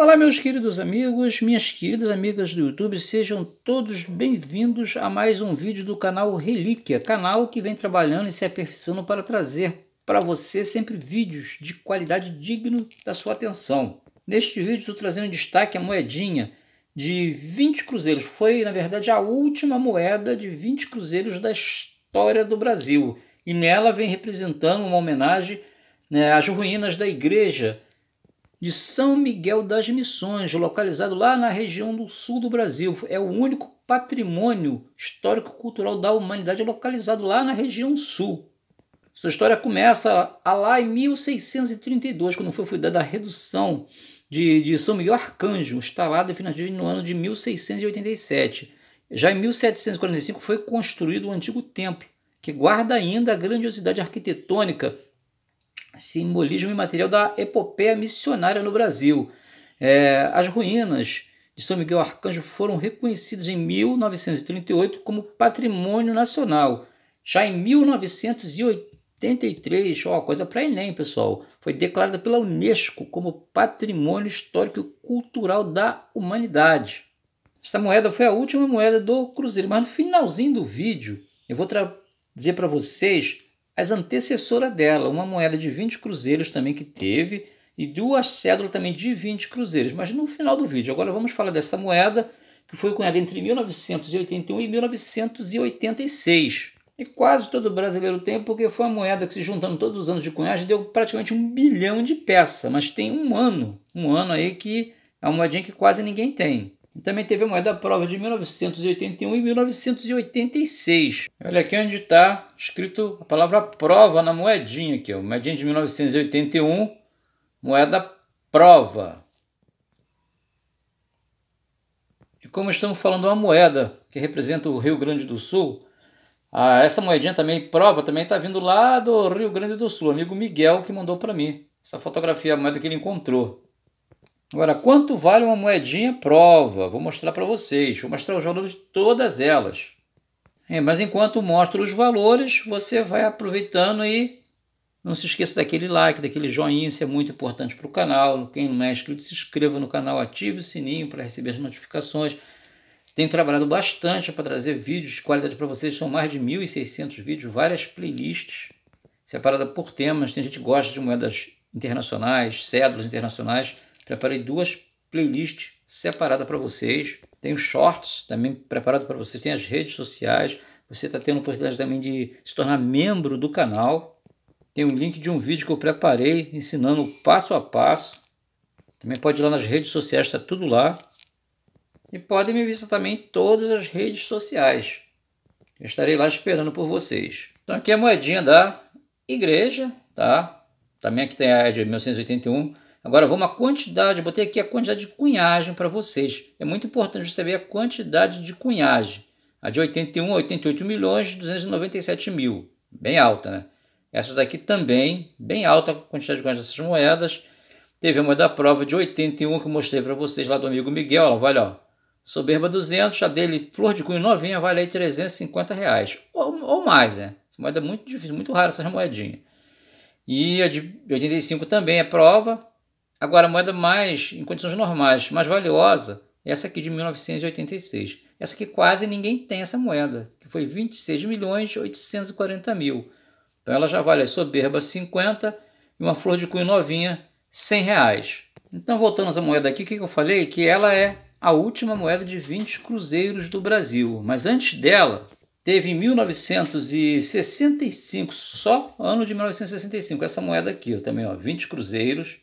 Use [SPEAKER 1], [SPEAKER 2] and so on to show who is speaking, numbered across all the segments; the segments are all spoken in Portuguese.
[SPEAKER 1] Olá, meus queridos amigos, minhas queridas amigas do YouTube, sejam todos bem-vindos a mais um vídeo do canal Relíquia, canal que vem trabalhando e se aperfeiçoando para trazer para você sempre vídeos de qualidade digno da sua atenção. Neste vídeo estou trazendo em destaque a moedinha de 20 cruzeiros, foi na verdade a última moeda de 20 cruzeiros da história do Brasil e nela vem representando uma homenagem né, às ruínas da igreja de São Miguel das Missões, localizado lá na região do sul do Brasil. É o único patrimônio histórico-cultural da humanidade localizado lá na região sul. Sua história começa lá em 1632, quando foi fundada a redução de, de São Miguel Arcanjo, instalada definitivamente no ano de 1687. Já em 1745 foi construído o um antigo templo, que guarda ainda a grandiosidade arquitetônica simbolismo imaterial da epopeia missionária no Brasil. É, as ruínas de São Miguel Arcanjo foram reconhecidas em 1938 como patrimônio nacional. Já em 1983, ó, coisa para Enem, pessoal, foi declarada pela Unesco como patrimônio histórico e cultural da humanidade. Esta moeda foi a última moeda do Cruzeiro, mas no finalzinho do vídeo eu vou dizer para vocês as antecessoras dela, uma moeda de 20 cruzeiros também que teve, e duas cédulas também de 20 cruzeiros, mas no final do vídeo. Agora vamos falar dessa moeda que foi cunhada entre 1981 e 1986. E quase todo brasileiro tem, porque foi uma moeda que, se juntando todos os anos de cunhagem, deu praticamente um bilhão de peças. Mas tem um ano, um ano aí que é uma moedinha que quase ninguém tem. Também teve a moeda prova de 1981 e 1986. Olha aqui onde está escrito a palavra prova na moedinha aqui. Ó. Moedinha de 1981, moeda prova. E como estamos falando de uma moeda que representa o Rio Grande do Sul, a essa moedinha também, prova, também está vindo lá do Rio Grande do Sul. Amigo Miguel que mandou para mim essa fotografia, a moeda que ele encontrou. Agora, quanto vale uma moedinha prova? Vou mostrar para vocês. Vou mostrar os valores de todas elas. É, mas enquanto mostro os valores, você vai aproveitando e não se esqueça daquele like, daquele joinha, isso é muito importante para o canal. Quem não é inscrito, se inscreva no canal, ative o sininho para receber as notificações. Tenho trabalhado bastante para trazer vídeos de qualidade para vocês, são mais de 1.600 vídeos, várias playlists separadas por temas. Tem gente que gosta de moedas internacionais, cédulas internacionais, Preparei duas playlists separadas para vocês. Tenho shorts também preparado para vocês. Tem as redes sociais. Você está tendo a oportunidade também de se tornar membro do canal. Tem um link de um vídeo que eu preparei ensinando passo a passo. Também pode ir lá nas redes sociais, está tudo lá. E podem me visitar também em todas as redes sociais. Eu estarei lá esperando por vocês. Então aqui é a moedinha da igreja, tá? Também aqui tem a de 1981. Agora vamos à quantidade, eu botei aqui a quantidade de cunhagem para vocês. É muito importante você ver a quantidade de cunhagem. A de 81 88 milhões 297 mil, bem alta, né? Essas daqui também, bem alta a quantidade de cunhagem dessas moedas. Teve a moeda da prova de 81 que eu mostrei para vocês lá do amigo Miguel, ela vale, ó, soberba 200, a dele flor de cunho novinha vale aí 350 reais, ou, ou mais, né? Essa moeda é muito difícil, muito rara essas moedinhas. E a de 85 também é prova, Agora, a moeda mais, em condições normais, mais valiosa é essa aqui de 1986. Essa aqui quase ninguém tem essa moeda, que foi 26 milhões 840 mil. Então ela já vale a soberba 50 e uma flor de cunho novinha 100 reais. Então voltando à moeda aqui, o que eu falei? Que ela é a última moeda de 20 cruzeiros do Brasil. Mas antes dela, teve em 1965, só ano de 1965, essa moeda aqui ó, também, ó, 20 cruzeiros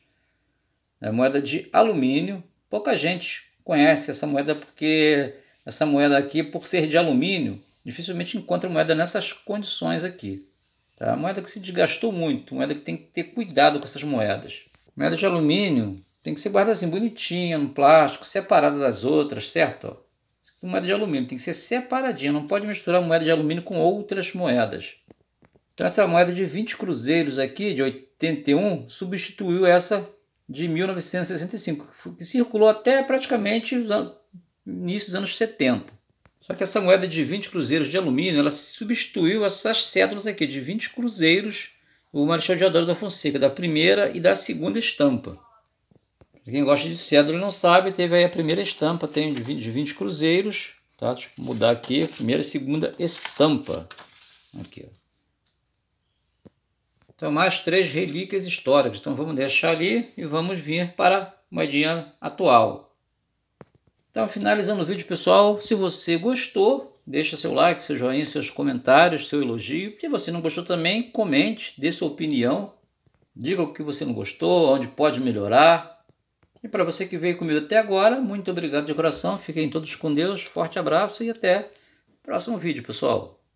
[SPEAKER 1] é moeda de alumínio. Pouca gente conhece essa moeda porque essa moeda aqui, por ser de alumínio, dificilmente encontra moeda nessas condições aqui. Tá? Moeda que se desgastou muito, moeda que tem que ter cuidado com essas moedas. Moeda de alumínio tem que ser guardada assim, bonitinha, no plástico, separada das outras, certo? Moeda de alumínio tem que ser separadinha, não pode misturar moeda de alumínio com outras moedas. Então essa moeda de 20 cruzeiros aqui, de 81, substituiu essa de 1965, que circulou até praticamente o início dos anos 70. Só que essa moeda de 20 cruzeiros de alumínio, ela substituiu essas cédulas aqui de 20 cruzeiros, o Marechal Deodoro da Fonseca, da primeira e da segunda estampa. Quem gosta de cédula não sabe, teve aí a primeira estampa, tem de 20, de 20 cruzeiros, tá? Deixa eu mudar aqui, primeira e segunda estampa. Aqui, ó. Então, mais três relíquias históricas. Então, vamos deixar ali e vamos vir para a moedinha atual. Então, finalizando o vídeo, pessoal, se você gostou, deixa seu like, seu joinha, seus comentários, seu elogio. Se você não gostou também, comente, dê sua opinião, diga o que você não gostou, onde pode melhorar. E para você que veio comigo até agora, muito obrigado de coração. Fiquem todos com Deus, forte abraço e até o próximo vídeo, pessoal.